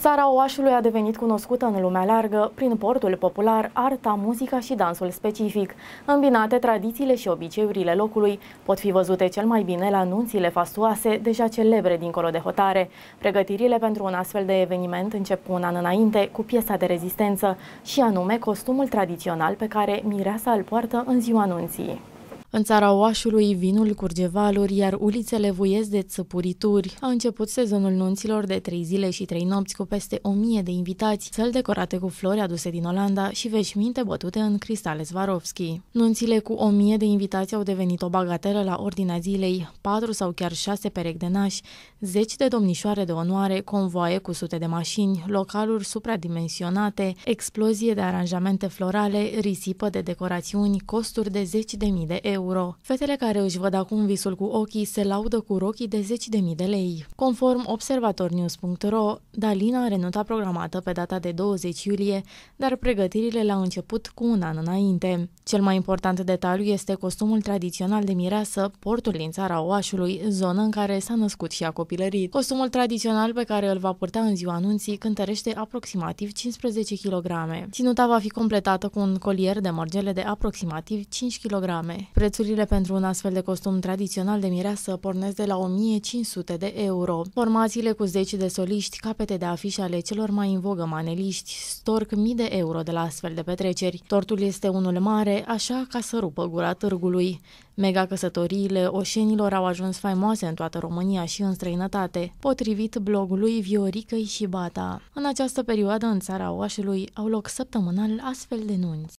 Țara Oașului a devenit cunoscută în lumea largă prin portul popular, arta, muzica și dansul specific. Îmbinate tradițiile și obiceiurile locului pot fi văzute cel mai bine la nunțile fastuoase, deja celebre dincolo de hotare. Pregătirile pentru un astfel de eveniment încep un an înainte cu piesa de rezistență și anume costumul tradițional pe care mireasa îl poartă în ziua nunții. În țara oașului, vinul curge valuri, iar ulițele vuiesc de țăpurituri. A început sezonul nunților de trei zile și trei nopți cu peste o mie de invitați, țări decorate cu flori aduse din Olanda și veșminte bătute în cristale Swarovski. Nunțile cu o mie de invitați au devenit o bagatelă la ordinea zilei, patru sau chiar șase perechi de nași, zeci de domnișoare de onoare, convoaie cu sute de mașini, localuri supradimensionate, explozie de aranjamente florale, risipă de decorațiuni, costuri de zeci de mii de euro euro. Fetele care își văd acum visul cu ochii se laudă cu rochii de 10.000 de lei. Conform observatornews.ro, Dalina are nota programată pe data de 20 iulie, dar pregătirile le au început cu un an înainte. Cel mai important detaliu este costumul tradițional de mireasă, portul din țara Oașului, zonă în care s-a născut și a copilărit. Costumul tradițional pe care îl va purta în ziua anunții cântărește aproximativ 15 kg. Ținuta va fi completată cu un colier de mărgele de aproximativ 5 kg. Prețurile pentru un astfel de costum tradițional de mireasă pornesc de la 1500 de euro. Formațiile cu zeci de soliști, capete de afișe ale celor mai în vogă maneliști, storc mii de euro de la astfel de petreceri. Tortul este unul mare, așa ca să rupă gura târgului. Mega căsătoriile oșenilor au ajuns faimoase în toată România și în străinătate, potrivit blogului Vioricăi și Bata. În această perioadă, în țara oașelui, au loc săptămânal astfel de nunți.